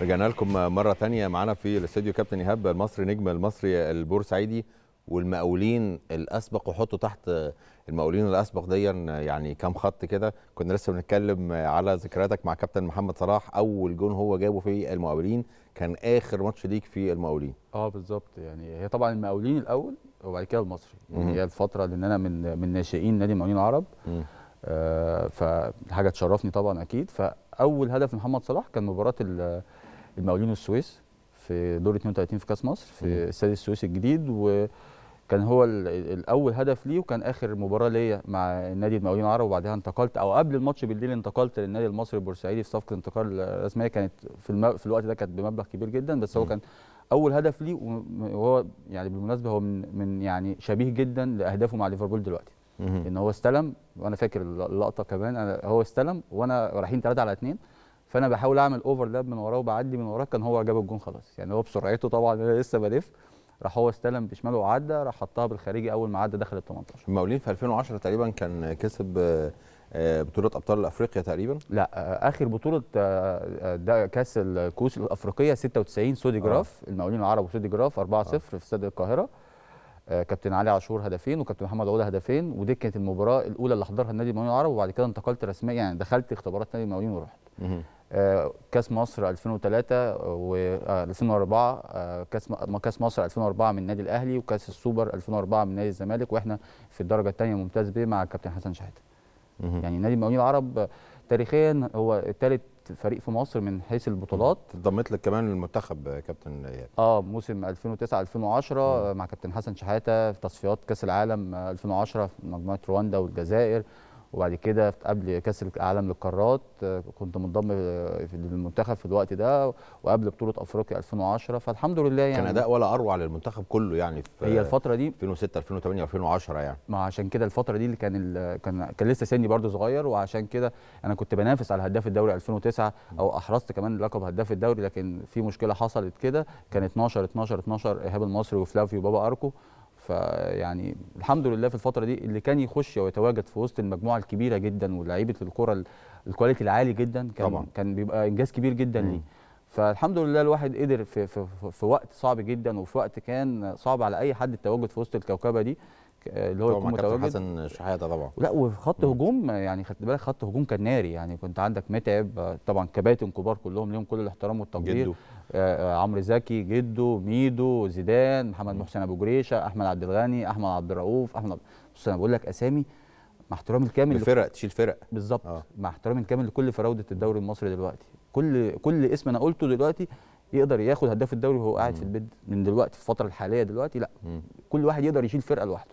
رجعنا لكم مرة ثانيه معانا في الاستوديو كابتن إيهاب المصري نجم المصري البورسعيدي والمقاولين الأسبق وحطوا تحت المقاولين الأسبق ديا يعني كم خط كده كنا لسه بنتكلم على ذكرياتك مع كابتن محمد صلاح أول جون هو جابه في المقاولين كان آخر ماتش ليك في المقاولين اه بالظبط يعني هي طبعا المقاولين الأول وبعد كده المصري يعني هي الفترة اللي أنا من من ناشئين نادي المقاولين العرب آه فحاجة تشرفني طبعا أكيد فأول هدف محمد صلاح كان مباراة المقاولين والسويس في دور 32 في كاس مصر في استاد السويس الجديد وكان هو الاول هدف ليه وكان اخر مباراه ليا مع النادي المقاولين العرب وبعدها انتقلت او قبل الماتش بالليل انتقلت للنادي المصري البورسعيدي في صفقه انتقال رسميه كانت في, الم... في الوقت ده كانت بمبلغ كبير جدا بس هو كان اول هدف ليه وهو يعني بالمناسبه هو من, من يعني شبيه جدا لاهدافه مع ليفربول دلوقتي ان هو استلم وانا فاكر اللقطه كمان هو استلم وانا رايحين 3 على 2 فانا بحاول اعمل اوفرلاب من وراه وبعدي من وراه كان هو جاب الجون خلاص يعني هو بسرعته طبعا انا لسه بلف راح هو استلم بشماله وعدى راح حطها بالخارجي اول ما عدى دخل ال 18 المقاولين في 2010 تقريبا كان كسب آه، آه، بطوله ابطال افريقيا تقريبا لا آه، اخر بطوله ده كاس الكؤوس الافريقيه 96 سودي جراف آه. المقاولين العرب وسودي جراف 4-0 آه. في استاد القاهره كابتن علي عاشور هدفين وكابتن محمد عوده هدفين ودي كانت المباراه الاولى اللي حضرها النادي المقاولين العرب وبعد كده انتقلت رسميا يعني دخلت اختبارات نادي المقاولين ورحت آه، كاس مصر 2003 و2004 آه، آه، كاس كاس مصر 2004 من النادي الاهلي وكاس السوبر 2004 من نادي الزمالك واحنا في الدرجه الثانيه ممتاز به مع الكابتن حسن شحاته. يعني نادي المقاولين العرب تاريخيا هو ثالث فريق في مصر من حيث البطولات انضميت لك كمان المنتخب كابتن اياد اه موسم 2009 2010 مع كابتن حسن شحاته في تصفيات كاس العالم 2010 في مجموعه رواندا والجزائر وبعد كده قبل كاس العالم للقارات آه، كنت منضم للمنتخب في الوقت ده وقبل بطوله افريقيا 2010 فالحمد لله يعني كان اداء ولا اروع للمنتخب كله يعني في هي الفتره دي 2006 2008 2010 يعني ما عشان كده الفتره دي اللي كان كان كان لسه سني برده صغير وعشان كده انا كنت بنافس على هداف الدوري 2009 او احرزت كمان لقب هداف الدوري لكن في مشكله حصلت كده كان 12 12 12 ايهاب المصري وفلافيو وبابا اركو فيعني الحمد لله في الفتره دي اللي كان يخش ويتواجد في وسط المجموعه الكبيره جدا ولاعيبه الكره الكواليتي العالي جدا كان طبعا. كان بيبقى انجاز كبير جدا ليه فالحمد لله الواحد قدر في, في, في وقت صعب جدا وفي وقت كان صعب على اي حد التواجد في وسط الكوكبه دي اللي هو يكون متواجد حسن شحاته طبعا لا وفي خط هجوم يعني خدت بالك خط هجوم كان ناري يعني كنت عندك متعب طبعا كباتن كبار كلهم ليهم كل الاحترام والتقدير آه، آه، عمرو زكي جده ميدو زيدان محمد محسن ابو جريشه احمد عبد الغني احمد عبد الرؤوف احمد بص انا بقول لك اسامي مع احترامي الكامل لفرق تشيل فرق بالظبط آه. مع احترامي الكامل لكل فراوده الدوري المصري دلوقتي كل كل اسم انا قلته دلوقتي يقدر ياخد هداف الدوري وهو قاعد في البيت من دلوقتي في الفتره الحاليه دلوقتي لا م. كل واحد يقدر يشيل فرقه لوحده